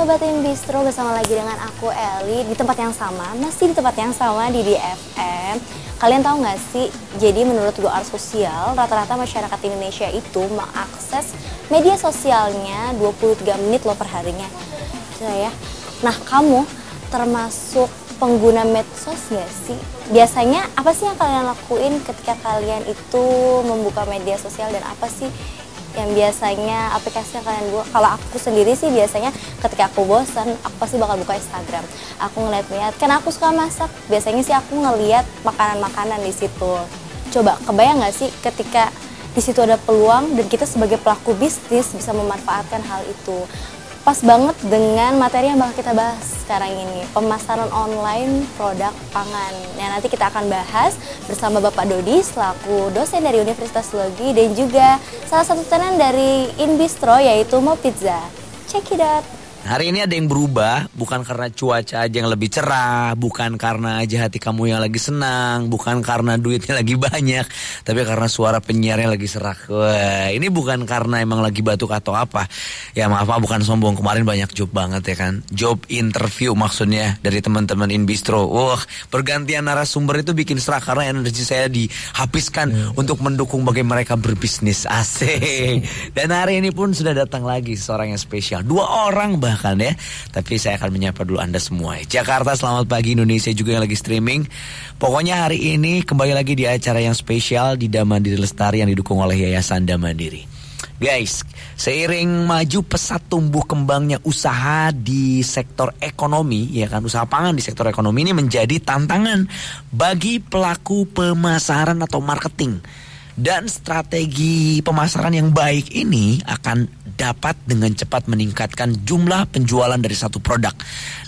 Sobat In Bistro bersama lagi dengan aku Eli di tempat yang sama, masih di tempat yang sama di DFM. Kalian tahu nggak sih, jadi menurut art sosial, rata-rata masyarakat Indonesia itu mengakses media sosialnya 23 menit loh perharinya. Gila ya. Nah kamu termasuk pengguna medsos nggak sih? Biasanya apa sih yang kalian lakuin ketika kalian itu membuka media sosial dan apa sih yang biasanya aplikasi yang kalian buat kalau aku sendiri sih biasanya ketika aku bosen aku pasti bakal buka Instagram aku ngeliat-ngeliat Karena aku suka masak biasanya sih aku ngeliat makanan-makanan di situ coba kebayang nggak sih ketika di situ ada peluang dan kita sebagai pelaku bisnis bisa memanfaatkan hal itu pas banget dengan materi yang bakal kita bahas sekarang ini, pemasaran online produk pangan. Nah, nanti kita akan bahas bersama Bapak Dodi selaku dosen dari Universitas Logi dan juga salah satu tenan dari Inbistro yaitu Mo Pizza. Check it out. Hari ini ada yang berubah, bukan karena cuaca aja yang lebih cerah, bukan karena aja hati kamu yang lagi senang, bukan karena duitnya lagi banyak, tapi karena suara penyiarnya lagi serak. Wah, ini bukan karena emang lagi batuk atau apa. Ya maaf, maaf bukan sombong, kemarin banyak job banget ya kan. Job interview maksudnya dari teman-teman in bistro. Wah, pergantian narasumber itu bikin serak karena energi saya dihabiskan iya. untuk mendukung bagaimana mereka berbisnis. AC. Dan hari ini pun sudah datang lagi seorang yang spesial. Dua orang bahkan ya. Tapi saya akan menyapa dulu Anda semua. Ya. Jakarta selamat pagi Indonesia juga yang lagi streaming. Pokoknya hari ini kembali lagi di acara yang spesial di Damandiri Lestari yang didukung oleh Yayasan Damandiri. Guys, seiring maju pesat tumbuh kembangnya usaha di sektor ekonomi, ya kan usaha pangan di sektor ekonomi ini menjadi tantangan bagi pelaku pemasaran atau marketing dan strategi pemasaran yang baik ini akan dapat dengan cepat meningkatkan jumlah penjualan dari satu produk.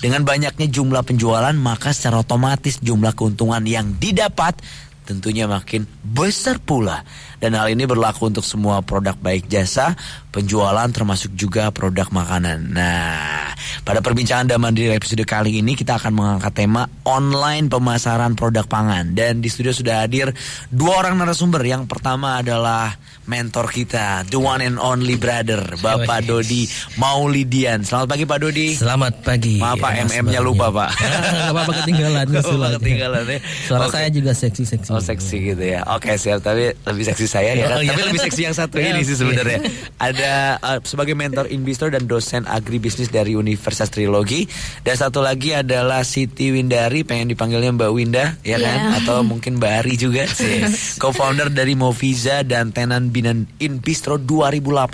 Dengan banyaknya jumlah penjualan, maka secara otomatis jumlah keuntungan yang didapat tentunya makin besar pula dan hal ini berlaku untuk semua produk baik jasa, penjualan termasuk juga produk makanan. Nah, pada perbincangan dan mandiri episode kali ini kita akan mengangkat tema online pemasaran produk pangan. Dan di studio sudah hadir dua orang narasumber. Yang pertama adalah mentor kita, the one and only brother, Bapak Dodi Maulidian. Selamat pagi Pak Dodi. Selamat pagi. Maaf Pak, ya, MM-nya lupa Pak. Gak apa-apa ketinggalan. Gak apa-apa ketinggalan ya. Suara okay. saya juga seksi-seksi. Oh seksi gitu ya. Oke okay, siap, tapi lebih seksi saya ya kan? oh, tapi lebih seksi yang satu iya, ini sih iya. sebenarnya. Ada uh, sebagai mentor investor dan dosen agribisnis dari Universitas Trilogi dan satu lagi adalah Siti Windari pengen dipanggilnya Mbak Winda ya yeah. kan atau mungkin Mbak Ari juga sih. Co-founder dari Moviza dan tenan binan Inbistro 2018.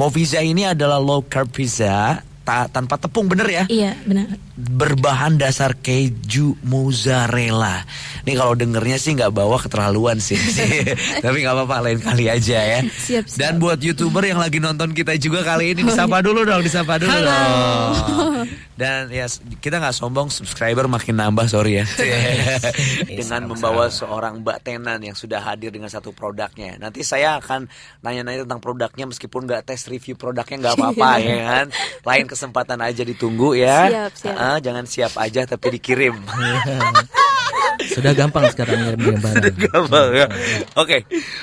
Moviza ini adalah low carb pizza ta tanpa tepung bener ya? Iya benar. Berbahan dasar keju mozzarella. Ini kalau dengernya sih nggak bawa keterlaluan sih, sih. tapi nggak apa-apa lain kali aja ya. Siap, siap. Dan buat youtuber yang lagi nonton kita juga kali ini oh, disapa iya. dulu dong, disapa dulu Halo. dong. Dan ya kita nggak sombong subscriber makin nambah sorry ya. Iya, iya. dengan membawa seorang Mbak Tenan yang sudah hadir dengan satu produknya. Nanti saya akan nanya-nanya tentang produknya meskipun nggak tes review produknya nggak apa-apa iya. ya kan. Lain kesempatan aja ditunggu ya. Siap, siap. Uh, jangan siap aja tapi dikirim. Sudah gampang sekarang ya, ngirim barang. Sudah gampang ya. Hmm. Oke,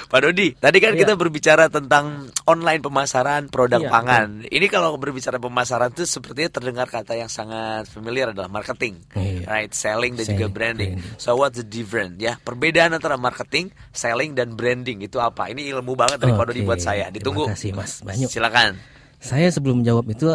Pak Dodi, tadi kan ya. kita berbicara tentang online pemasaran produk ya, pangan. Ya. Ini kalau berbicara pemasaran itu sepertinya terdengar kata yang sangat familiar adalah marketing, ya. right? Selling dan juga branding. branding. So what's the difference? Ya, perbedaan antara marketing, selling dan branding itu apa? Ini ilmu banget dari okay. Pak Dodi buat saya. Ditunggu. Terima kasih Mas Banyu. Silakan. Saya sebelum menjawab itu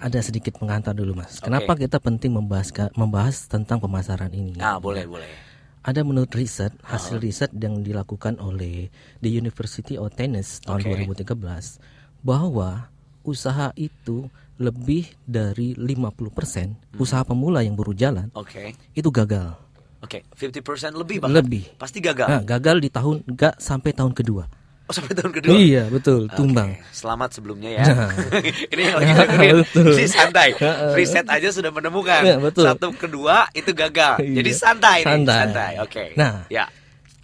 ada sedikit pengantar dulu mas. Okay. Kenapa kita penting membahas membahas tentang pemasaran ini? Ah boleh boleh ada menurut riset hasil riset yang dilakukan oleh the University of Tennis tahun okay. 2013 bahwa usaha itu lebih dari 50% persen hmm. usaha pemula yang baru jalan okay. itu gagal. Oke, okay. 50% lebih banget. Lebih. Pasti gagal. Nah, gagal di tahun gak sampai tahun kedua. Oh, sampai tahun kedua. Iya, betul, tumbang. Selamat sebelumnya ya. Nah. ini yang lagi dengerin. Jadi santai. Riset aja sudah menemukan. Ya, betul. Satu kedua itu gagal. Iya. Jadi santai Santai. santai. Oke. Okay. Nah, ya.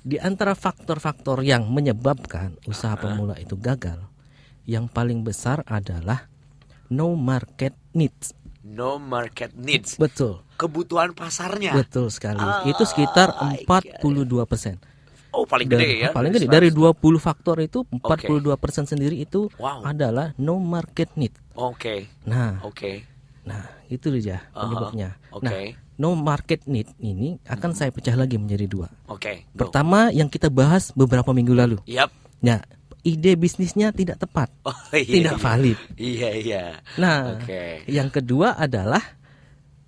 Di antara faktor-faktor yang menyebabkan usaha pemula itu gagal, yang paling besar adalah no market needs. No market needs. Betul. Kebutuhan pasarnya. Betul sekali. Oh, itu ah, sekitar 42 persen. Oh, ya, paling dari, gede ya. Paling gede dari 20 faktor itu 42% okay. sendiri itu wow. adalah no market need. Oke. Okay. Nah. Oke. Okay. Nah, itu dia penyebabnya. Uh nah, -huh. Oke. Okay. Nah, no market need ini akan mhm. saya pecah lagi menjadi dua. Oke. Okay, Pertama yang kita bahas beberapa minggu lalu. Yap. Ya, ide bisnisnya tidak tepat, oh, iya, tidak iya. valid. Iya iya. Nah, okay. yang kedua adalah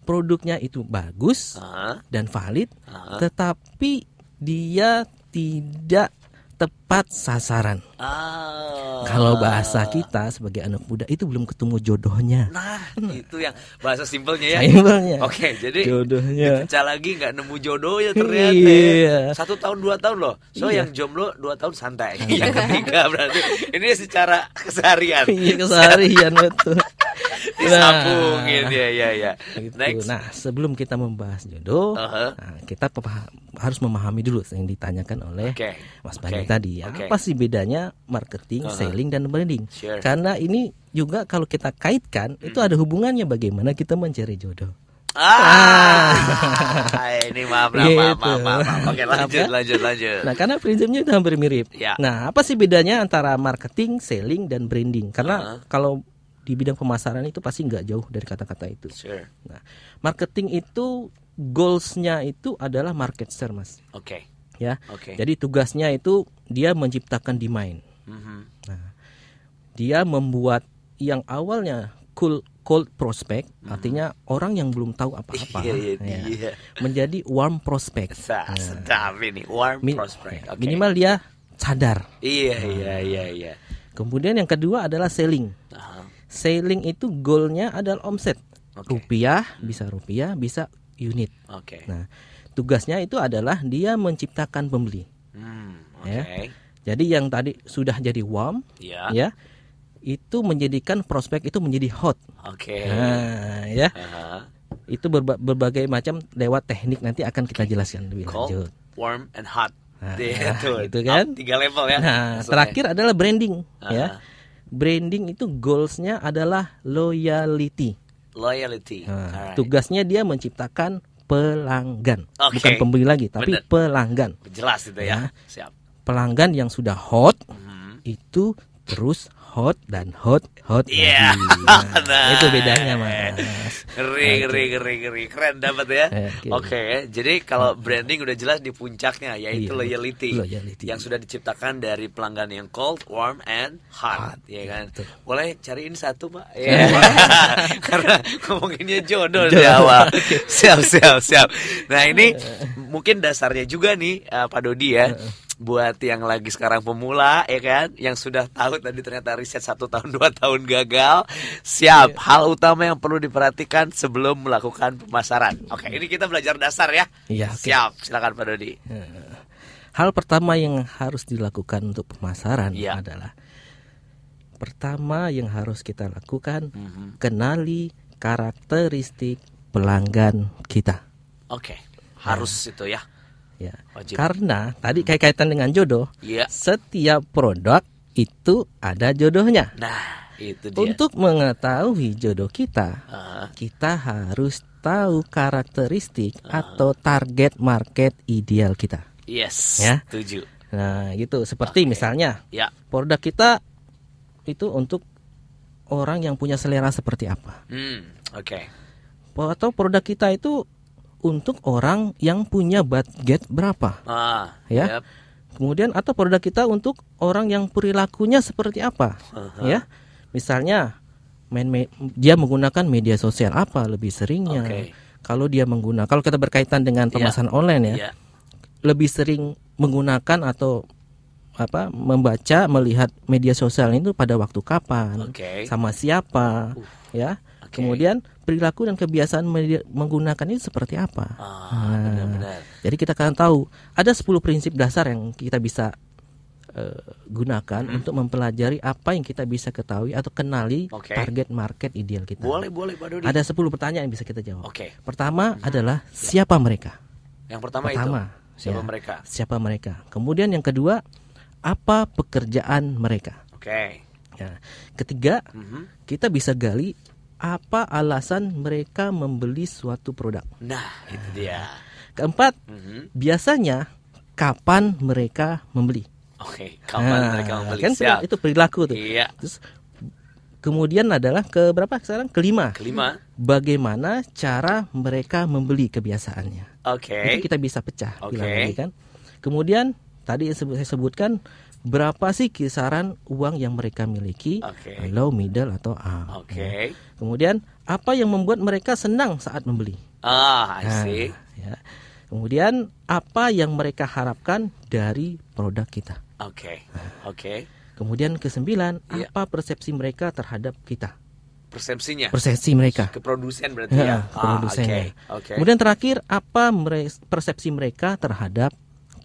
produknya itu bagus uh -huh. dan valid, uh -huh. tetapi dia tidak tepat sasaran. Oh. Kalau bahasa kita sebagai anak muda itu belum ketemu jodohnya. Nah, itu yang bahasa simpelnya ya. Simpelnya. Oke, jadi jodohnya. Dikeca lagi nggak nemu jodoh ya ternyata. Iya. Satu tahun dua tahun loh. So iya. yang jomblo dua tahun santai. Iya. yang ketiga berarti ini secara keseharian. Iya keseharian betul. disapu nah, gitu ya ya ya. Gitu. Next. Nah, sebelum kita membahas jodoh, uh -huh. nah, kita harus memahami dulu yang ditanyakan oleh okay. Mas Bagi okay. tadi. Ya. Okay. Apa sih bedanya marketing, uh -huh. selling dan branding? Sure. Karena ini juga kalau kita kaitkan hmm. itu ada hubungannya bagaimana kita mencari jodoh. Ah, ah. ah ini maaf, nah, gitu. maaf, maaf, maaf, maaf. Ya. lanjut, lanjut, Nah, karena prinsipnya itu hampir mirip. Ya. Nah, apa sih bedanya antara marketing, selling, dan branding? Karena uh -huh. kalau di bidang pemasaran itu pasti nggak jauh dari kata-kata itu. Sure. Nah, marketing itu goalsnya itu adalah market share, mas. Oke. Okay. Ya. Oke. Okay. Jadi tugasnya itu dia menciptakan demand. Mm -hmm. Nah, dia membuat yang awalnya cool cold prospect -hmm. artinya orang yang belum tahu apa-apa yeah, yeah, ya, iya. menjadi warm prospect. Nah. Sedap ini warm Min prospect. Ya, okay. Minimal dia sadar. Iya nah. iya iya iya. Kemudian yang kedua adalah selling. Uh -huh. Sailing itu goalnya adalah omset. Okay. Rupiah bisa rupiah bisa unit. Okay. Nah tugasnya itu adalah dia menciptakan pembeli. Hmm, okay. ya. Jadi yang tadi sudah jadi warm, yeah. ya itu menjadikan prospek itu menjadi hot. Okay. Nah, ya. Uh-huh. Itu berba berbagai macam lewat teknik nanti akan kita okay. jelaskan lebih Cold, lanjut. Warm and hot. Nah, ya, itu kan. tiga level ya. Nah, terakhir adalah branding, ya. uh-huh. ya branding itu goalsnya adalah loyalty. Loyalty. Nah, right. Tugasnya dia menciptakan pelanggan, okay. bukan pembeli lagi, tapi Bener. pelanggan. Jelas itu ya. Nah, Siap. Pelanggan yang sudah hot hmm. itu terus hot dan hot hot yeah. Nah, nah, itu bedanya nah, mas ngeri nah, ngeri gitu. ngeri ngeri keren dapat ya oke okay. jadi kalau branding udah jelas di puncaknya yaitu iya, loyalty, loyalty yang sudah diciptakan dari pelanggan yang cold warm and hot, hot ya kan betul. boleh cariin satu pak ya karena ngomonginnya jodoh, jodoh. di awal siap siap siap nah ini iya. mungkin dasarnya juga nih uh, Pak Dodi ya -uh buat yang lagi sekarang pemula ya kan yang sudah tahu tadi ternyata riset satu tahun dua tahun gagal siap iya. hal utama yang perlu diperhatikan sebelum melakukan pemasaran oke ini kita belajar dasar ya iya, okay. siap silakan pak Dodi iya. hal pertama yang harus dilakukan untuk pemasaran iya. adalah pertama yang harus kita lakukan mm -hmm. kenali karakteristik pelanggan kita oke nah, harus nah, itu ya Ya. Wajib. Karena tadi kait kaitan dengan jodoh, ya. setiap produk itu ada jodohnya. Nah, itu dia. Untuk mengetahui jodoh kita, uh kita harus tahu karakteristik uh atau target market ideal kita. Yes. Ya. Setuju. Nah, gitu. Seperti okay. misalnya, ya. produk kita itu untuk orang yang punya selera seperti apa. Hmm, oke. Okay. Atau produk kita itu untuk orang yang punya budget berapa. Ah, ya. Yep. Kemudian atau produk kita untuk orang yang perilakunya seperti apa. Uh-huh. Ya. Misalnya main me- dia menggunakan media sosial apa lebih seringnya. Okay. Kalau dia menggunakan kalau kita berkaitan dengan ya. pemasaran yeah. online ya. Yeah. Lebih sering menggunakan atau apa membaca melihat media sosial itu pada waktu kapan okay. sama siapa uh, ya okay. kemudian perilaku dan kebiasaan menggunakan itu seperti apa. Ah, nah, benar, benar. Jadi kita akan tahu ada 10 prinsip dasar yang kita bisa eh, gunakan untuk mempelajari apa yang kita bisa ketahui atau kenali okay. target market ideal kita. Boleh, boleh, Pak Dodi. Ada 10 pertanyaan yang bisa kita jawab. Oke. Okay. Pertama mm-hmm. adalah iya. siapa ya. mereka? Yang pertama, pertama itu siapa ya, mereka? Siapa mereka? Kemudian yang kedua, apa pekerjaan mereka? Oke. Okay. Ya. Ketiga, hmm. kita bisa gali apa alasan mereka membeli suatu produk. Nah, itu dia. Keempat, mm -hmm. biasanya kapan mereka membeli. Oke, okay, kapan nah, mereka membeli. Kan Siap. itu perilaku tuh. Iya. Terus kemudian adalah ke berapa sekarang? Kelima. Kelima. Bagaimana cara mereka membeli kebiasaannya. Oke. Okay. kita bisa pecah Oke. okay. kan. Kemudian tadi yang saya sebutkan berapa sih kisaran uang yang mereka miliki okay. low middle atau A. Oke. Okay. Ya. Kemudian apa yang membuat mereka senang saat membeli? Ah, I nah, see. Nah, ya. Kemudian apa yang mereka harapkan dari produk kita? Oke. Okay. Nah. Oke. Okay. Kemudian kesembilan, yeah. apa persepsi mereka terhadap kita? persepsinya persepsi mereka ke produsen berarti ya, ah, ya. Ke produsen ah, okay. okay. kemudian terakhir apa persepsi mereka terhadap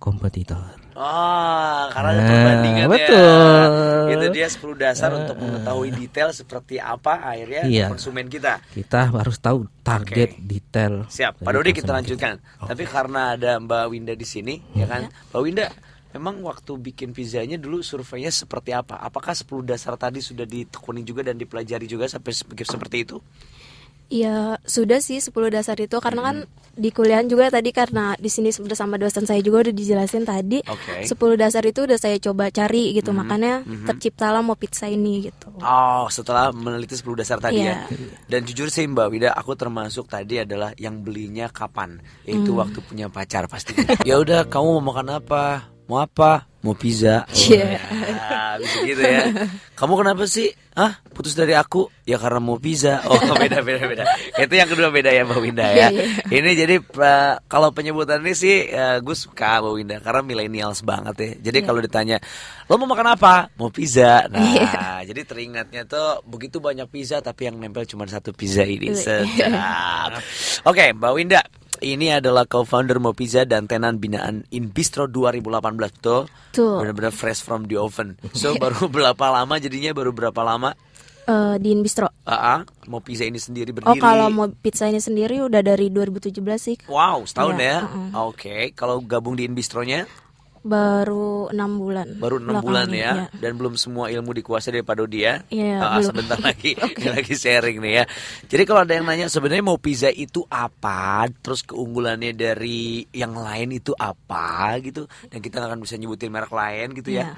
kompetitor Oh, karena nah, perbandingan ya. betul. ya. Itu dia 10 dasar uh, untuk eh. mengetahui detail seperti apa akhirnya iya. konsumen kita. Kita harus tahu target okay. detail. Siap. Pak Dodi kita lanjutkan. Kita. Okay. Tapi karena ada Mbak Winda di sini, hmm. ya iya. kan? Mbak Winda, Memang waktu bikin pizzanya dulu surveinya seperti apa? Apakah 10 dasar tadi sudah ditekuni juga dan dipelajari juga sampai seperti itu? Iya, sudah sih 10 dasar itu karena kan di kuliah juga tadi karena di sini sudah sama dosen saya juga udah dijelasin tadi. Okay. 10 dasar itu udah saya coba cari gitu, mm -hmm. makanya mm -hmm. terciptalah mau pizza ini gitu. Oh, setelah meneliti 10 dasar tadi yeah. ya. Iya. Dan jujur sih Mbak Wida, aku termasuk tadi adalah yang belinya kapan? Yaitu mm. waktu punya pacar pasti ya udah, kamu mau makan apa? mau apa? Mau pizza. Oh, iya. yeah. bisa gitu ya. Kamu kenapa sih? Hah? Putus dari aku? Ya karena mau pizza. Oh, beda beda beda. Itu yang kedua beda ya Mbak Winda ya. Yeah, yeah. Ini jadi eh, kalau penyebutan ini sih uh, gue suka Mbak Winda karena milenials banget ya. Jadi yeah. kalau ditanya, "Lo mau makan apa?" Mau pizza. Nah, yeah. jadi teringatnya tuh begitu banyak pizza tapi yang nempel cuma satu pizza ini. Yeah. Iya. Oke, okay, Mbak Winda, ini adalah co-founder Mopiza dan tenan binaan In Bistro 2018 tuh. Tuh. Benar-benar fresh from the oven. So baru berapa lama jadinya baru berapa lama? uh, di Inbistro. Uh, ah, uh, ah. mau pizza ini sendiri berdiri. Oh, kalau mau pizza ini sendiri udah dari 2017 sih. Wow, setahun iya, ya. ya? Uh -huh. Oke, okay. kalau gabung di in bistronya. Baru enam bulan. Baru enam bulan ya, ya, dan belum semua ilmu dikuasai dari Pak Dodi ya. Iya. iya ah, ah Sebentar lagi, okay. lagi sharing nih ya. Jadi kalau ada yang nanya sebenarnya mau pizza itu apa, terus keunggulannya dari yang lain itu apa gitu, dan kita akan bisa nyebutin merek lain gitu ya.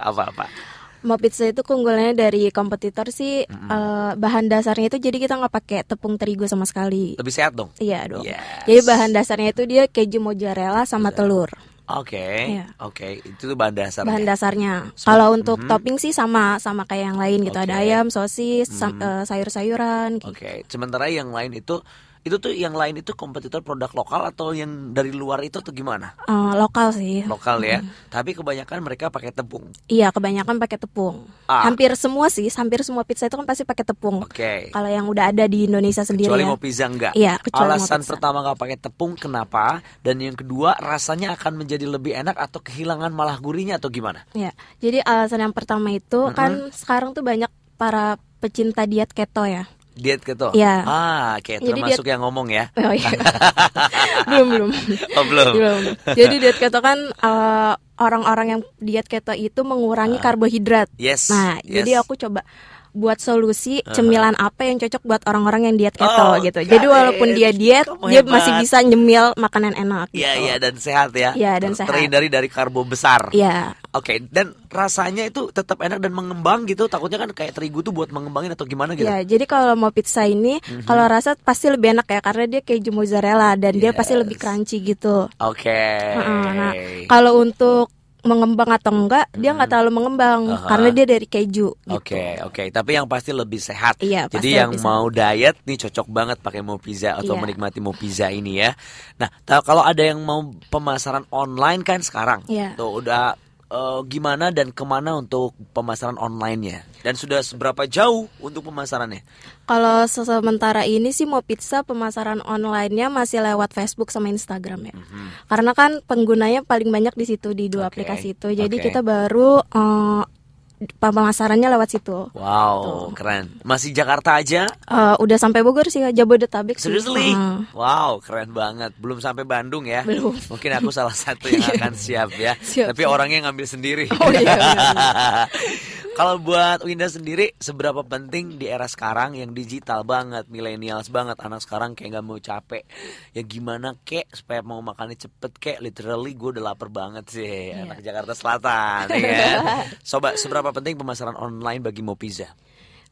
Apa-apa. Iya. Mau pizza itu keunggulannya dari kompetitor sih mm -hmm. uh, bahan dasarnya itu jadi kita nggak pakai tepung terigu sama sekali. Lebih sehat dong. Iya dong. Yes. Jadi bahan dasarnya itu dia keju mozzarella sama Bisa. telur. Oke, okay, iya. oke, okay. itu bahan dasarnya. Bahan dasarnya. So, Kalau untuk mm -hmm. topping sih sama, sama kayak yang lain gitu. Okay. Ada ayam, sosis, mm -hmm. sayur-sayuran. Gitu. Oke, okay. sementara yang lain itu itu tuh yang lain itu kompetitor produk lokal atau yang dari luar itu tuh gimana? Uh, lokal sih. Lokal ya. Hmm. Tapi kebanyakan mereka pakai tepung. Iya, kebanyakan pakai tepung. Ah. Hampir semua sih, hampir semua pizza itu kan pasti pakai tepung. Oke. Okay. Kalau yang udah ada di Indonesia sendiri. Kecuali ya. mau pizza enggak? Iya, kecuali Alasan mau pizza. pertama nggak pakai tepung kenapa? Dan yang kedua, rasanya akan menjadi lebih enak atau kehilangan malah gurinya atau gimana? Iya. Jadi alasan yang pertama itu mm -hmm. kan sekarang tuh banyak para pecinta diet keto ya diet keto. Iya. Ah, oke, okay. termasuk diet... yang ngomong ya. Oh, iya. belum, belum. Oh, belum. belum. Jadi diet keto kan orang eh, orang-orang yang diet keto itu mengurangi uh, karbohidrat. Yes. Nah, yes. jadi aku coba buat solusi uh-huh. cemilan apa yang cocok buat orang-orang yang diet keto oh, gitu. Jadi walaupun dia diet, oh dia masih bisa nyemil makanan enak. Iya, gitu. iya dan sehat ya. Iya, dan sehat. Terhindari dari karbo besar. Iya. Oke, okay. dan rasanya itu tetap enak dan mengembang gitu. Takutnya kan kayak terigu tuh buat mengembangin atau gimana gitu. Iya, jadi kalau mau pizza ini mm-hmm. kalau rasa pasti lebih enak ya karena dia keju mozzarella dan yes. dia pasti lebih crunchy gitu. Oke. Okay. Nah, nah, kalau untuk mengembang atau enggak hmm. dia nggak terlalu mengembang uh -huh. karena dia dari keju. Oke gitu. oke okay, okay. tapi yang pasti lebih sehat. Iya, Jadi yang mau sehat. diet nih cocok banget pakai mau pizza atau iya. menikmati mau pizza ini ya. Nah kalau ada yang mau pemasaran online kan sekarang iya. tuh udah uh, gimana dan kemana untuk pemasaran onlinenya dan sudah seberapa jauh untuk pemasarannya? Kalau sementara ini sih mau pizza pemasaran onlinenya masih lewat Facebook sama Instagram ya. Mm -hmm. Karena kan penggunanya paling banyak di situ di dua okay. aplikasi itu. Jadi okay. kita baru uh, pemasarannya lewat situ. Wow, Tuh. Gitu. keren. Masih Jakarta aja? Uh, udah sampai Bogor sih, Jabodetabek. Seriously? Uh. Wow, keren banget. Belum sampai Bandung ya? Belum. Mungkin aku salah satu yang akan siap ya. siap, Tapi siap. orangnya ngambil sendiri. Oh iya. iya, iya. Kalau buat Winda sendiri, seberapa penting di era sekarang yang digital banget, milenial banget, anak sekarang kayak gak mau capek. Ya gimana kek supaya mau makannya cepet kek, literally gue udah lapar banget sih, yeah. anak Jakarta Selatan. ya kan? Sobat, seberapa penting pemasaran online bagi Mopiza?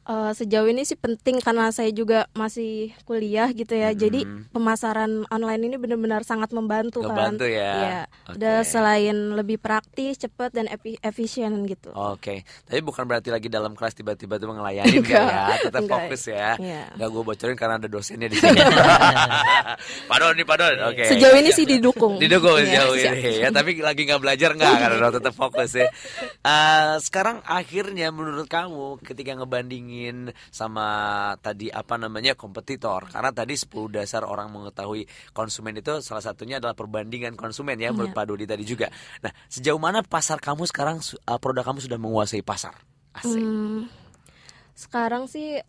uh, sejauh ini sih penting karena saya juga masih kuliah gitu ya. Hmm. Jadi pemasaran online ini benar-benar sangat membantu kan? kan. ya. Iya. Okay. Udah selain lebih praktis, cepat dan efisien gitu. Oke. Okay. Tapi bukan berarti lagi dalam kelas tiba-tiba tuh melayani ya. Tetap Enggak. fokus ya. Yeah. Iya. gue bocorin karena ada dosennya di sini. padon nih padon. Oke. Okay. Sejauh ini sih didukung. didukung yeah, sejauh siap. ini ya. Tapi lagi nggak belajar nggak karena tetap fokus ya. Uh, sekarang akhirnya menurut kamu ketika ngebandingin ingin sama tadi apa namanya kompetitor karena tadi 10 dasar orang mengetahui konsumen itu salah satunya adalah perbandingan konsumen ya menurut yeah. Pak Dodi tadi juga. Nah, sejauh mana pasar kamu sekarang eh, produk kamu sudah menguasai pasar? Asik. Hmm, sekarang sih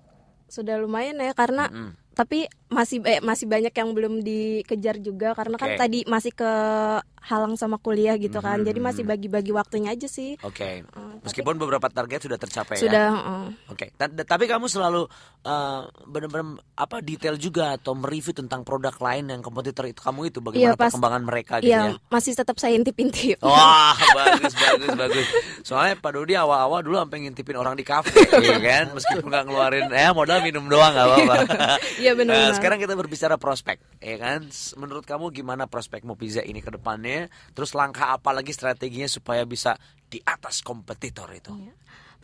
sudah lumayan ya karena mm -hmm. tapi masih eh, masih banyak yang belum dikejar juga karena okay. kan tadi masih ke halang sama kuliah gitu kan. Hmm. Jadi masih bagi-bagi waktunya aja sih. Oke. Okay. Uh, eh, Meskipun tapi, beberapa target sudah tercapai sudah, ya. Sudah. Oke. Okay. Tapi kamu selalu uh, benar-benar apa detail juga atau mereview tentang produk lain yang kompetitor itu kamu itu bagaimana ya, pas, perkembangan mereka gitu ya. masih tetap saya intip-intip. Wah, bagus bagus bagus. Soalnya Pak Dodi awal-awal dulu sampai ngintipin orang di kafe ya kan. Meskipun nggak ngeluarin eh, modal minum doang nggak apa-apa. Iya benar. Nah, sekarang kita berbicara prospek ya kan. Menurut kamu gimana prospek mau pizza ini ke depannya? terus langkah apa lagi strateginya supaya bisa di atas kompetitor itu? Iya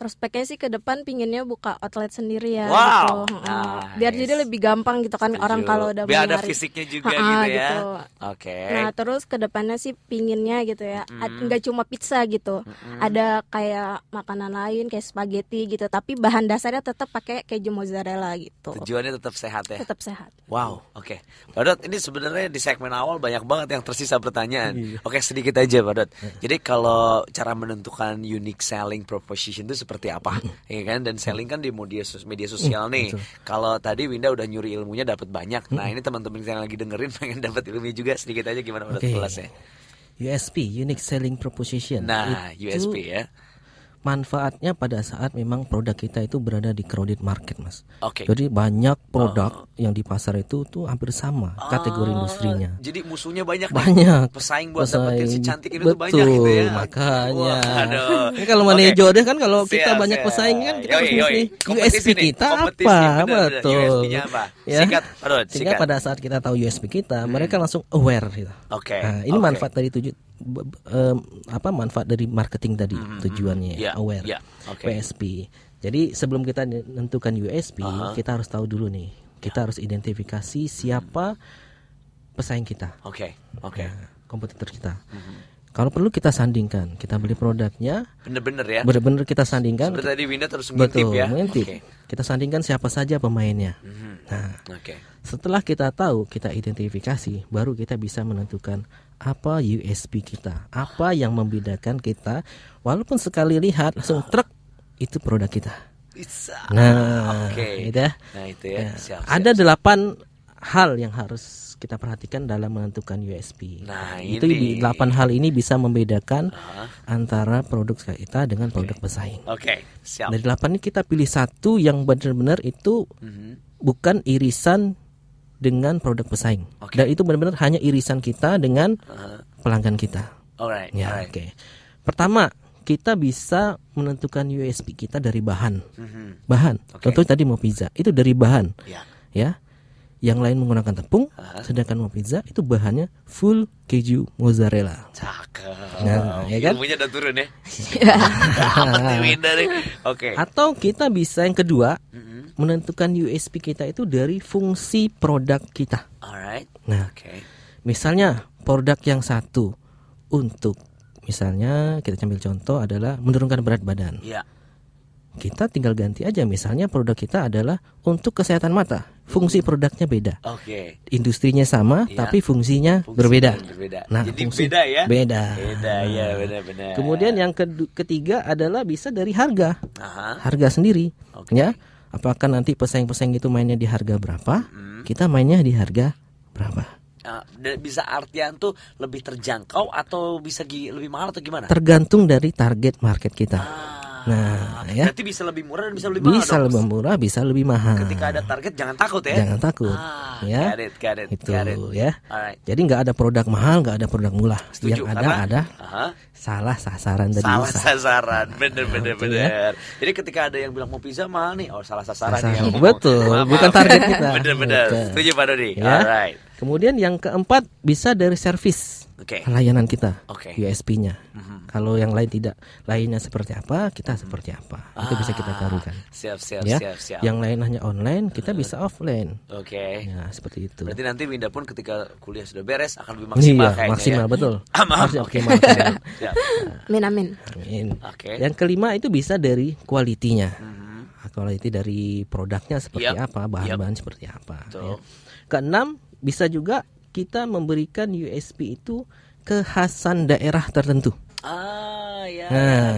prospeknya sih ke depan pinginnya buka outlet sendiri ya wow. gitu. Nice. Nah, Biar jadi lebih gampang gitu kan Setuju. orang kalau udah Biar ada fisiknya juga ha -ha, gitu ya. Gitu. Oke. Okay. Nah, terus ke depannya sih pinginnya gitu ya. Mm. Enggak cuma pizza gitu. Mm. Ada kayak makanan lain kayak spaghetti gitu, tapi bahan dasarnya tetap pakai keju mozzarella gitu. Tujuannya tetap sehat ya. Tetap sehat. Wow, oke. Okay. ini sebenarnya di segmen awal banyak banget yang tersisa pertanyaan. Iya. Oke, okay, sedikit aja Padot. Jadi kalau cara menentukan unique selling proposition itu seperti apa ya kan dan selling kan di media media sosial mm, nih kalau tadi Winda udah nyuri ilmunya dapat banyak nah ini teman-teman yang lagi dengerin pengen dapat ilmu juga sedikit aja gimana menurut okay. kelasnya USP unique selling proposition nah itu... USP ya manfaatnya pada saat memang produk kita itu berada di crowded market, Mas. Oke. Okay. Jadi banyak ah. produk uh. yang di pasar itu tuh hampir sama uh, kategori industrinya. Jadi musuhnya banyak. Banyak. Pesaing buat Pesaing. dapetin si cantik itu Betul, banyak gitu ya. Makanya. ini kalau mana okay. jodoh kan kalau kita siap, banyak pesaing kan kita yoi, yoi. USP nih. kita Kompetisi apa? bener, Betul. USP-nya apa? Ya. Singkat, Sehingga pada saat kita tahu USP kita, hmm. mereka langsung aware gitu. Oke. Okay. Nah, ini okay. manfaat dari tujuh um, apa manfaat dari marketing tadi mm-hmm. mm-hmm. tujuannya yeah, aware yeah, okay. PSP. Jadi sebelum kita menentukan USP, uh-huh. kita harus tahu dulu nih. Kita yeah. harus identifikasi siapa mm-hmm. pesaing kita. Oke. Okay, oke. Okay. Nah, kompetitor kita. Mm-hmm. Kalau perlu kita sandingkan, kita beli hmm. produknya. Bener-bener ya. Bener-bener kita sandingkan. Seperti tadi Winda terus mengintip ya. Ngintip. Okay. Kita sandingkan siapa saja pemainnya. Mm-hmm. Nah, okay. setelah kita tahu, kita identifikasi, baru kita bisa menentukan apa USP kita, apa yang membedakan kita. Walaupun sekali lihat langsung ah. truk itu produk kita. Bisa. nah, okay. itu, ya. nah itu ya. ya. Siap, siap, ada delapan hal yang harus kita perhatikan dalam menentukan USP. Nah, itu ini. 8 hal ini bisa membedakan uh antara produk kita dengan produk okay. pesaing. Oke, okay. Dari delapan ini kita pilih satu yang benar-benar itu uh-huh. bukan irisan dengan produk pesaing. Okay. Dan itu benar-benar hanya irisan kita dengan uh pelanggan kita. Alright. Ya, alright. oke. Okay. Pertama, kita bisa menentukan USP kita dari bahan. Mm-hmm. Bahan. Okay. Contoh tadi mau pizza, itu dari bahan. Yeah. Ya. ya yang lain menggunakan tepung, -huh. Ah. sedangkan mau pizza itu bahannya full keju mozzarella. Cakep. Nah, ya kan? Ilmunya udah turun ya. Iya. Oke. okay. Atau kita bisa yang kedua, uh -huh. menentukan USP kita itu dari fungsi produk kita. Alright. Nah, okay. misalnya produk yang satu untuk misalnya kita ambil contoh adalah menurunkan berat badan. Yeah kita tinggal ganti aja misalnya produk kita adalah untuk kesehatan mata fungsi produknya beda oke okay. industrinya sama ya. tapi fungsinya, fungsinya berbeda. berbeda nah Jadi fungsi beda ya beda beda ya nah. benar-benar kemudian yang ketiga adalah bisa dari harga Aha. harga sendiri okay. ya apakah nanti pesaing-pesaing itu mainnya di harga berapa hmm. kita mainnya di harga berapa Uh, bisa artian tuh lebih terjangkau atau bisa lebih mahal atau gimana? Tergantung dari target market kita. Ah. Nah, ya. Berarti bisa lebih murah dan bisa lebih mahal. Bisa lebih murah, bisa lebih mahal. Ketika ada target jangan takut ya. Jangan takut. Ah, ya. get it, get it, Itu get it. ya. Alright. Jadi nggak ada produk mahal, nggak ada produk murah. Setuju, Yang ada karena, ada uh-huh. salah sasaran tadi. Salah usaha. sasaran, bener nah, bener bener. Ya. Jadi ketika ada yang bilang mau pizza mahal nih, oh salah sasaran. sasaran. Yang Betul, mau. bukan target kita. bener bener. Setuju Pak Dodi. Ya. Alright. Kemudian yang keempat bisa dari service okay. layanan kita, okay. USP-nya. Mm-hmm. Kalau yang lain tidak, lainnya seperti apa, kita seperti apa. Ah, itu bisa kita ah, taruhkan. Siap, siap, ya? siap, siap. Yang lain hanya online, kita mm-hmm. bisa offline. Oke. Okay. Ya, seperti itu. Berarti nanti Winda pun ketika kuliah sudah beres akan lebih iya, maksimal iya, kayaknya. Ya. maksimal ya? betul. Ah, Oke, okay, maksimal. amin, amin. Amin. Oke. Okay. Yang kelima itu bisa dari kualitinya. Mm-hmm. Ah, dari produknya seperti yep. apa, bahan-bahan yep. seperti apa. Ya. Keenam bisa juga kita memberikan USB itu kekhasan daerah tertentu. Ah, ya, nah,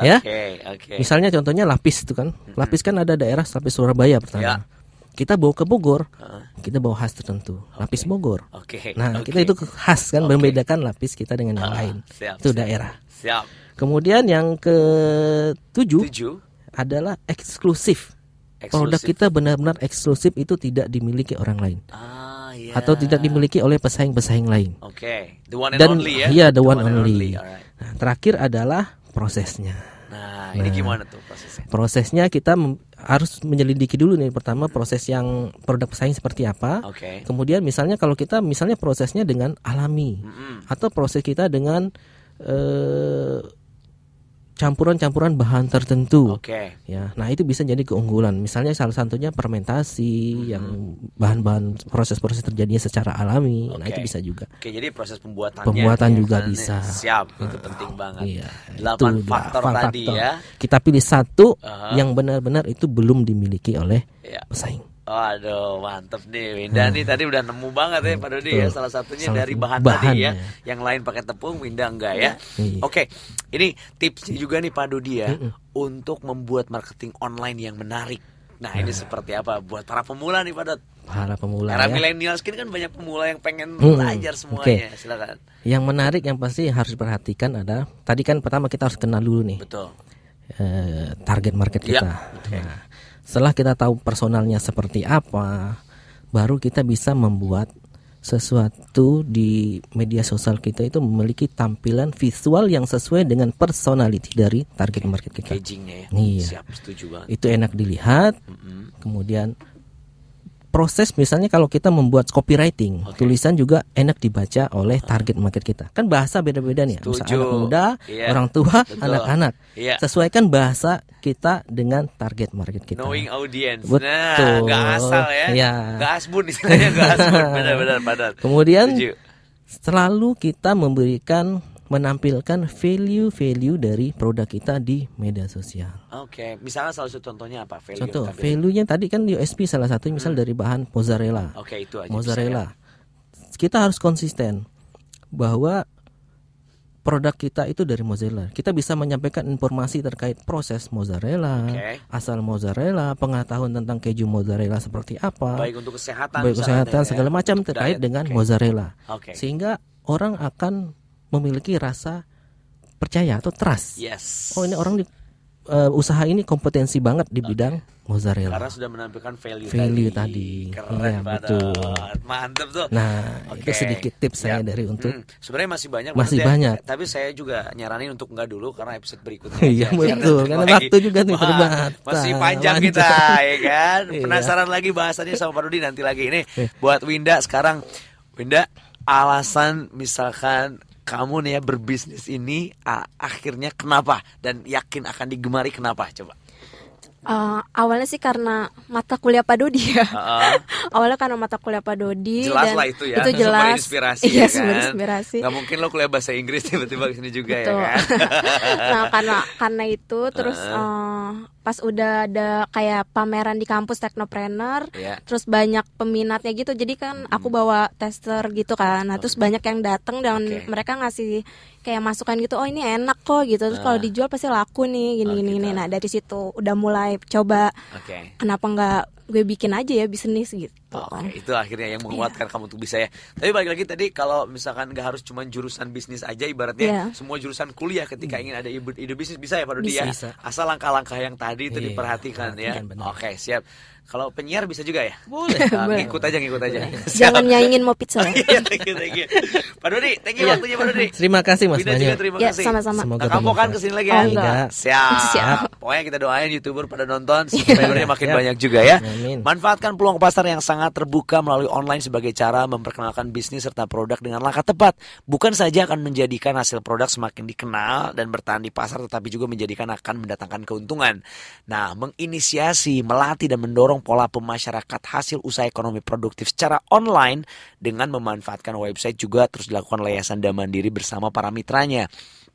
ya. okay, ya. Okay. Misalnya contohnya lapis itu kan, lapis kan ada daerah lapis Surabaya pertama. Ya. Kita bawa ke Bogor, kita bawa khas tertentu, okay. lapis Bogor. Okay. Nah, okay. kita itu khas kan, okay. membedakan lapis kita dengan yang uh, lain. Siap, itu siap. daerah. Siap. Kemudian yang ke tujuh, tujuh. adalah eksklusif. eksklusif. Produk kita benar-benar eksklusif itu tidak dimiliki orang lain. Ah yeah. atau tidak dimiliki oleh pesaing-pesaing lain. Oke, okay. the Dan, only ya. Iya, the, the one, one only. only. Nah, terakhir adalah prosesnya. Nah, nah, ini gimana tuh prosesnya? Prosesnya kita harus menyelidiki dulu nih pertama proses yang produk pesaing seperti apa. Okay. Kemudian misalnya kalau kita misalnya prosesnya dengan alami -hmm. atau proses kita dengan eh, campuran-campuran bahan tertentu. Oke. Okay. Ya, nah itu bisa jadi keunggulan. Misalnya salah satunya fermentasi hmm. yang bahan-bahan proses-proses terjadinya secara alami. Okay. Nah itu bisa juga. Oke, jadi proses pembuatannya. Pembuatan gitu ya, juga kan. bisa. Siap, itu ah, penting banget. Iya. itu faktor, faktor tadi ya. Kita pilih satu uh -huh. yang benar-benar itu belum dimiliki oleh yeah. pesaing. Waduh, mantep nih Winda nih hmm. tadi udah nemu banget ya Pak Dodi ya salah satunya salah dari bahan, bahan tadi ya. ya. Yang lain pakai tepung, Winda enggak ya. Iya. iya. Oke, ini tipsnya juga nih Pak Dodi ya untuk membuat marketing online yang menarik. Nah, nah, ini seperti apa buat para pemula nih Pak Dot? Para pemula. Era ya. milenial sekarang kan banyak pemula yang pengen hmm, belajar semuanya. Okay. Silakan. Yang menarik yang pasti harus diperhatikan adalah tadi kan pertama kita harus kenal dulu nih. Betul. Eh, target market iya, kita. Ya, okay. nah, setelah kita tahu personalnya seperti apa, baru kita bisa membuat sesuatu di media sosial kita itu memiliki tampilan visual yang sesuai dengan personality dari target market kita. ya. Iya. Siap, Itu enak dilihat. Mm -hmm. Kemudian proses misalnya kalau kita membuat copywriting, okay. tulisan juga enak dibaca oleh ah. target market kita. Kan bahasa beda-beda nih, ya. Setuju. anak muda, yeah. orang tua, anak-anak. Yeah. Sesuaikan bahasa kita dengan target market kita. Knowing audience. Nah, Betul. Nah, gak asal ya. Yeah. Gak asbun istilahnya, gak asbun. Benar-benar Kemudian Setuju. selalu kita memberikan menampilkan value-value dari produk kita di media sosial. Oke, okay. misalnya salah satu contohnya apa? Value Contoh, value-nya tadi kan USP salah satu misal hmm. dari bahan mozzarella. Oke, okay, itu aja. Mozzarella. ya. Kita harus konsisten bahwa produk kita itu dari mozzarella. Kita bisa menyampaikan informasi terkait proses mozzarella, okay. asal mozzarella, pengetahuan tentang keju mozzarella seperti apa, baik untuk kesehatan, baik kesehatan ya, segala macam terkait diet. dengan okay. mozzarella, okay. sehingga orang akan memiliki rasa percaya atau trust. Yes. Oh ini orang di uh, usaha ini kompetensi banget di bidang okay. mozzarella. Karena sudah menampilkan value, value tadi. tadi. Keren ya, banget. Betul. Mantap tuh. Nah, okay. itu sedikit tips saya ya. dari untuk hmm. Sebenarnya masih banyak Masih banyak. Ya, tapi saya juga nyaranin untuk enggak dulu karena episode berikutnya. Iya, betul. Karena waktu juga nih terbatas. Masih panjang, panjang kita ya kan. Iya. Penasaran lagi bahasannya sama Pak Rudi nanti lagi ini iya. buat Winda sekarang Winda alasan misalkan kamu nih ya berbisnis ini ah, akhirnya kenapa dan yakin akan digemari kenapa coba Uh, awalnya sih karena mata kuliah Pak Dodi ya. Uh, awalnya karena mata kuliah Pak Dodi. Jelas dan lah itu ya. Itu jelas. Sumber inspirasi. Iya, ya kan? inspirasi. Gak mungkin lo kuliah bahasa Inggris tiba-tiba kesini juga ya kan. nah karena karena itu terus uh. Uh, pas udah ada kayak pameran di kampus teknoprener, yeah. terus banyak peminatnya gitu. Jadi kan hmm. aku bawa tester gitu kan. Nah terus banyak yang datang dan okay. mereka ngasih kayak masukan gitu oh ini enak kok gitu terus kalau ah. dijual pasti laku nih gini oh, gini gitu. nah dari situ udah mulai coba okay. kenapa nggak gue bikin aja ya bisnis gitu. Oke, okay, itu akhirnya yang menguatkan yeah. kamu untuk bisa ya. Tapi balik lagi tadi kalau misalkan gak harus cuma jurusan bisnis aja ibaratnya yeah. semua jurusan kuliah ketika hmm. ingin ada ide, ide bisnis bisa ya Pak Dodi ya. Asal langkah-langkah yang tadi itu yeah, diperhatikan ya. Oke, okay, siap. Kalau penyiar bisa juga ya? Boleh. ikut Ngikut aja, ngikut aja. Jangan nyaingin mau pizza ya. Iya, thank you, thank you. Pak Dodi, thank you iya. waktunya Pak Dodi. Terima kasih Mas Banyak. Terima iya, kasih. Ya, sama-sama. Semoga nah, kamu kan kesini lagi ya? Enggak. Siap. Siap. Pokoknya kita doain youtuber pada nonton subscribernya makin banyak juga ya. Amin. Manfaatkan peluang pasar yang sangat terbuka melalui online sebagai cara memperkenalkan bisnis serta produk dengan langkah tepat. Bukan saja akan menjadikan hasil produk semakin dikenal dan bertahan di pasar, tetapi juga menjadikan akan mendatangkan keuntungan. Nah, menginisiasi, melatih dan mendorong pola pemasyarakat hasil usaha ekonomi produktif secara online dengan memanfaatkan website juga terus dilakukan oleh Yayasan Damandiri bersama para mitranya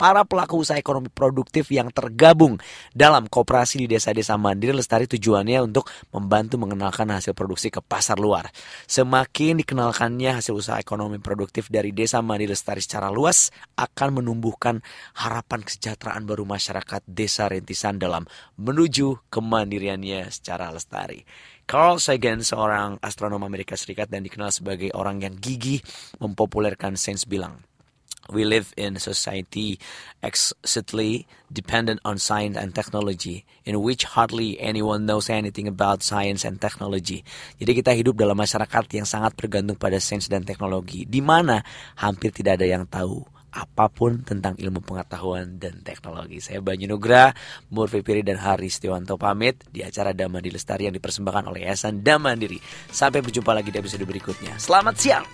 para pelaku usaha ekonomi produktif yang tergabung dalam kooperasi di desa-desa mandiri lestari tujuannya untuk membantu mengenalkan hasil produksi ke pasar luar. Semakin dikenalkannya hasil usaha ekonomi produktif dari desa mandiri lestari secara luas akan menumbuhkan harapan kesejahteraan baru masyarakat desa rintisan dalam menuju kemandiriannya secara lestari. Carl Sagan seorang astronom Amerika Serikat dan dikenal sebagai orang yang gigih mempopulerkan sains bilang we live in a society excessively dependent on science and technology, in which hardly anyone knows anything about science and technology. Jadi kita hidup dalam masyarakat yang sangat bergantung pada sains dan teknologi, di mana hampir tidak ada yang tahu apapun tentang ilmu pengetahuan dan teknologi. Saya Banyu Nugra, Murfi Piri dan Hari Setiwanto pamit di acara Damandi Lestari yang dipersembahkan oleh Yayasan Damandiri. Sampai berjumpa lagi di episode berikutnya. Selamat siang.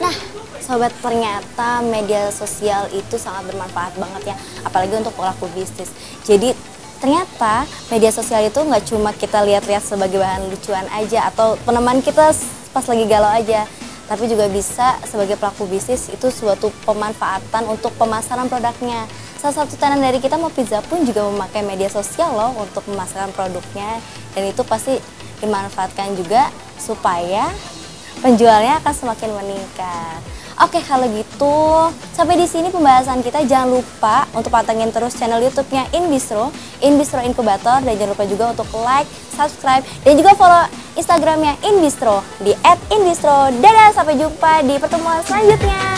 Nah, sobat ternyata media sosial itu sangat bermanfaat banget ya, apalagi untuk pelaku bisnis. Jadi ternyata media sosial itu nggak cuma kita lihat-lihat sebagai bahan lucuan aja atau peneman kita pas lagi galau aja tapi juga bisa sebagai pelaku bisnis itu suatu pemanfaatan untuk pemasaran produknya. Salah satu tenan dari kita mau pizza pun juga memakai media sosial loh untuk memasarkan produknya dan itu pasti dimanfaatkan juga supaya penjualnya akan semakin meningkat. Oke kalau gitu sampai di sini pembahasan kita jangan lupa untuk pantengin terus channel YouTube-nya Inbistro, Inbistro Incubator dan jangan lupa juga untuk like, subscribe, dan juga follow Instagramnya Indistro di Indistro. Dadah, sampai jumpa di pertemuan selanjutnya.